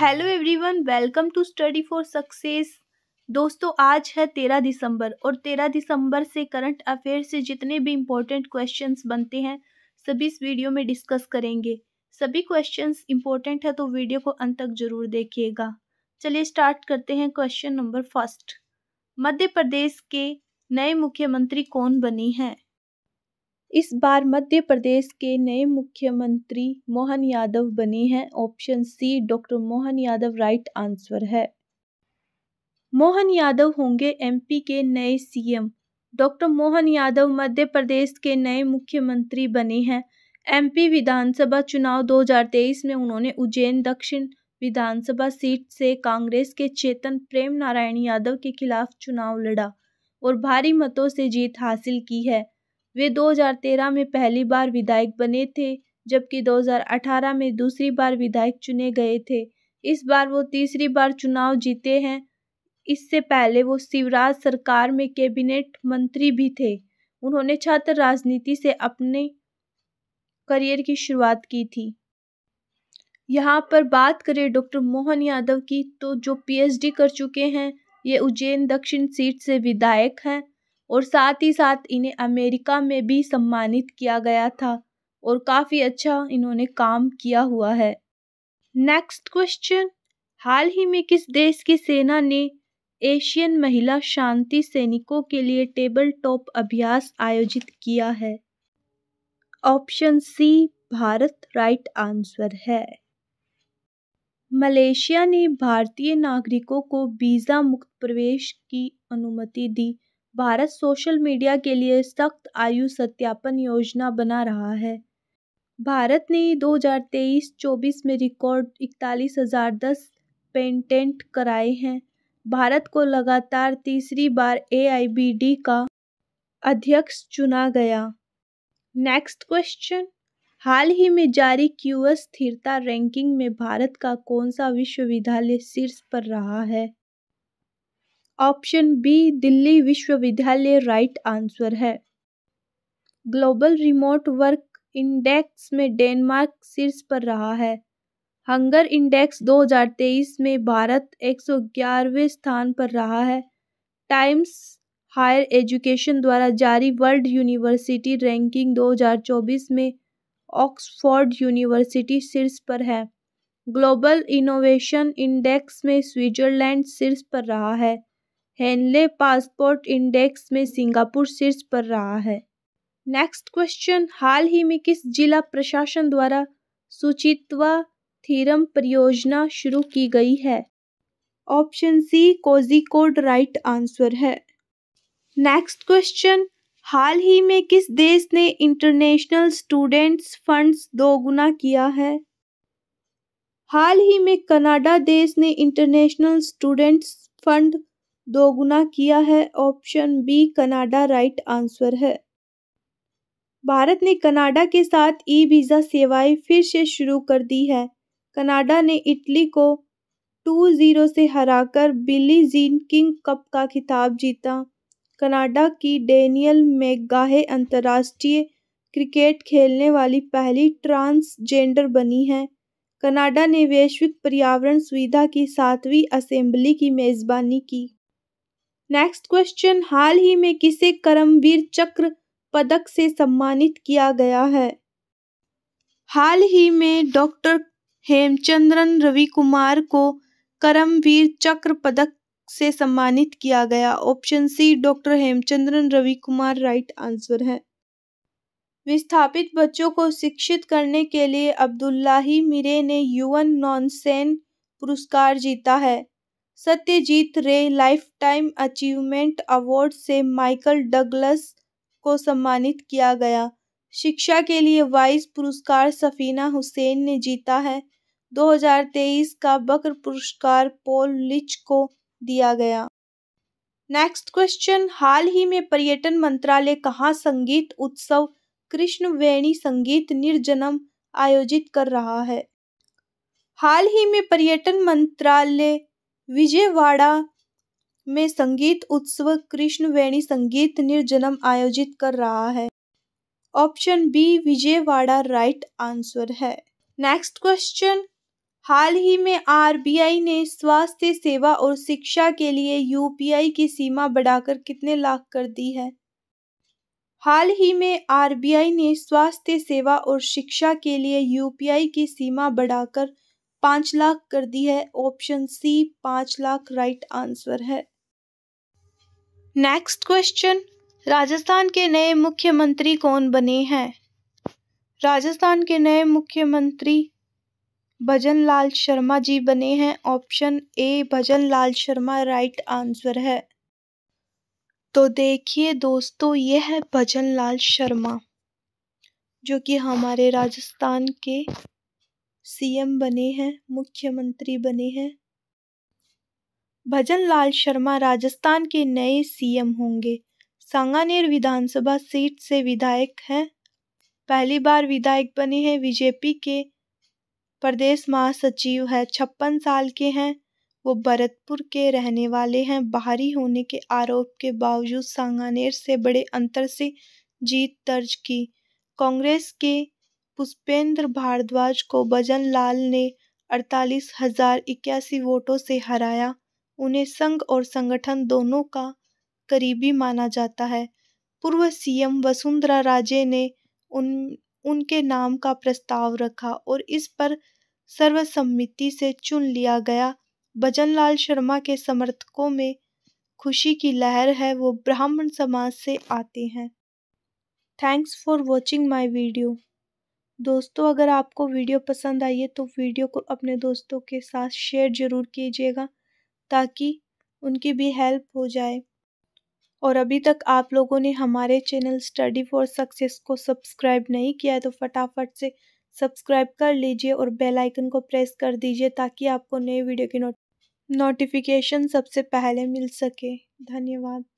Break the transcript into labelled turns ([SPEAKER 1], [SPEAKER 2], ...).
[SPEAKER 1] hello everyone welcome to study for success दोस्तों आज है तेरह दिसंबर और तेरह दिसंबर से करंट अफेयर से जितने भी इम्पोर्टेंट क्वेश्चंस बनते हैं सभी इस वीडियो में डिस्कस करेंगे सभी क्वेश्चंस इम्पोर्टेंट है तो वीडियो को अंत तक जरूर देखिएगा चलिए स्टार्ट करते हैं question number first Madhya Pradesh के नए मुख्यमंत्री कौन बने हैं इस बार मध्य प्रदेश के नए मुख्यमंत्री मोहन यादव बने हैं option C doctor Mohan Yadav right answer है मोहन यादव होंगे एमपी के नए सीएम डॉक्टर मोहन यादव मध्य प्रदेश के नए मुख्यमंत्री बने हैं एमपी विधानसभा चुनाव 2023 में उन्होंने उज्जैन दक्षिण विधानसभा सीट से कांग्रेस के चेतन प्रेम नारायण यादव के खिलाफ चुनाव लड़ा और भारी मतों से जीत हासिल की है वे 2013 में पहली बार विधायक बने थे जबकि 2018 में दूसरी बार विधायक चुने गए थे इस बार वो तीसरी बार चुनाव जीते हैं इससे पहले वो शिवराज सरकार में कैबिनेट मंत्री भी थे उन्होंने छात्र राजनीति से अपने करियर की शुरुआत की थी यहाँ पर बात करें डॉक्टर मोहन यादव की तो जो पीएचडी कर चुके हैं ये उज्जैन दक्षिण सीट से विधायक हैं और साथ ही साथ इन्हें अमेरिका में भी सम्मानित किया गया था और काफ़ी अच्छा इन्होंने काम किया हुआ है नेक्स्ट क्वेश्चन हाल ही में किस देश की सेना ने एशियन महिला शांति सैनिकों के लिए टेबल टॉप अभ्यास आयोजित किया है option C Bharat right answer है मलेशिया ने भारतीय नागरिकों को वीज़ा मुक्त प्रवेश की अनुमति दी भारत सोशल मीडिया के लिए सख्त आयु सत्यापन योजना बना रहा है भारत ने 2023-24 में रिकॉर्ड इकतालीस हज़ार दस पेंटेंट कराए हैं भारत को लगातार तीसरी बार ए का अध्यक्ष चुना गया नेक्स्ट क्वेश्चन हाल ही में जारी क्यूएस स्थिरता रैंकिंग में भारत का कौन सा विश्वविद्यालय शीर्ष पर रहा है ऑप्शन बी दिल्ली विश्वविद्यालय राइट आंसर है ग्लोबल रिमोट वर्क इंडेक्स में डेनमार्क शीर्ष पर रहा है हंगर इंडेक्स 2023 में भारत 111वें स्थान पर रहा है टाइम्स हायर एजुकेशन द्वारा जारी वर्ल्ड यूनिवर्सिटी रैंकिंग 2024 में ऑक्सफोर्ड यूनिवर्सिटी शीर्ष पर है ग्लोबल इनोवेशन इंडेक्स में स्विट्जरलैंड शीर्ष पर रहा है हेनले पासपोर्ट इंडेक्स में सिंगापुर शीर्ष पर रहा है नेक्स्ट क्वेश्चन हाल ही में किस जिला प्रशासन द्वारा सुचित्वा थीरम परियोजना शुरू की गई है option C Kozhikode right answer है नेक्स्ट क्वेश्चन हाल ही में किस देश ने इंटरनेशनल स्टूडेंट्स फंड्स दोगुना किया है हाल ही में कनाडा देश ने इंटरनेशनल स्टूडेंट्स फंड दोगुना किया है option B Canada right answer है भारत ने कनाडा के साथ ई वीज़ा सेवाएं फिर से शुरू कर दी है कनाडा ने इटली को टू ज़ीरो से हराकर बिली जीन किंग कप का खिताब जीता कनाडा की डेनियल मेगाहे अंतर्राष्ट्रीय क्रिकेट खेलने वाली पहली ट्रांसजेंडर बनी है कनाडा ने वैश्विक पर्यावरण सुविधा की सातवीं असेंबली की मेज़बानी की नेक्स्ट क्वेश्चन हाल ही में किसे करमवीर चक्र पदक से सम्मानित किया गया है हाल ही में डॉक्टर हेमचंद्रन रवि कुमार को करमवीर चक्र पदक से सम्मानित किया गया option C doctor Hemachandran Ravi Kumar right answer है विस्थापित बच्चों को शिक्षित करने के लिए अब्दुल्लाही मिरे ने यूएन नॉनसेन पुरस्कार जीता है Satyajit Ray lifetime achievement award से माइकल डगलस को सम्मानित किया गया शिक्षा के लिए वाइस पुरस्कार सफीना हुसैन ने जीता है 2023 का बकर पुरस्कार पोल लिच को दिया गया नेक्स्ट क्वेश्चन हाल ही में पर्यटन मंत्रालय कहाँ संगीत उत्सव कृष्ण वेणी संगीत निर्जनम आयोजित कर रहा है हाल ही में पर्यटन मंत्रालय विजयवाड़ा में संगीत उत्सव कृष्ण वेणी संगीत निर्जनम आयोजित कर रहा है option B Vijayawada right answer है नेक्स्ट क्वेश्चन हाल ही में आरबीआई ने स्वास्थ्य सेवा और शिक्षा के लिए यूपीआई की सीमा बढ़ाकर कितने लाख कर दी है हाल ही में आरबीआई ने स्वास्थ्य सेवा और शिक्षा के लिए यूपीआई की सीमा बढ़ाकर पांच लाख कर दी है ऑप्शन सी पांच लाख राइट आंसर है नेक्स्ट क्वेश्चन राजस्थान के नए मुख्यमंत्री कौन बने हैं राजस्थान के नए मुख्यमंत्री भजन लाल शर्मा जी बने हैं option A Bhajan Lal Sharma right answer है तो देखिए दोस्तों यह है भजन लाल शर्मा जो कि हमारे राजस्थान के सीएम बने हैं मुख्यमंत्री बने हैं भजन लाल शर्मा राजस्थान के नए सीएम होंगे सांगानेर विधानसभा सीट से विधायक हैं पहली बार विधायक बने हैं बीजेपी के प्रदेश महासचिव है छप्पन साल के हैं वो भरतपुर के रहने वाले हैं बाहरी होने के आरोप के बावजूद सांगानेर से बड़े अंतर से जीत दर्ज की कांग्रेस के पुष्पेंद्र भारद्वाज को बजन लाल ने अड़तालीस हजार इक्यासी वोटों से हराया उन्हें संघ और संगठन दोनों का करीबी माना जाता है पूर्व सीएम वसुंधरा राजे ने उन उनके नाम का प्रस्ताव रखा और इस पर सर्वसम्मति से चुन लिया गया भजन लाल शर्मा के समर्थकों में खुशी की लहर है वो ब्राह्मण समाज से आते हैं thanks for watching my video दोस्तों अगर आपको वीडियो पसंद आई है तो वीडियो को अपने दोस्तों के साथ शेयर ज़रूर कीजिएगा ताकि उनकी भी हेल्प हो जाए और अभी तक आप लोगों ने हमारे चैनल स्टडी फॉर सक्सेस को सब्सक्राइब नहीं किया है तो फटाफट से सब्सक्राइब कर लीजिए और बेल आइकन को प्रेस कर दीजिए ताकि आपको नए वीडियो की नोटिफिकेशन सबसे पहले मिल सके धन्यवाद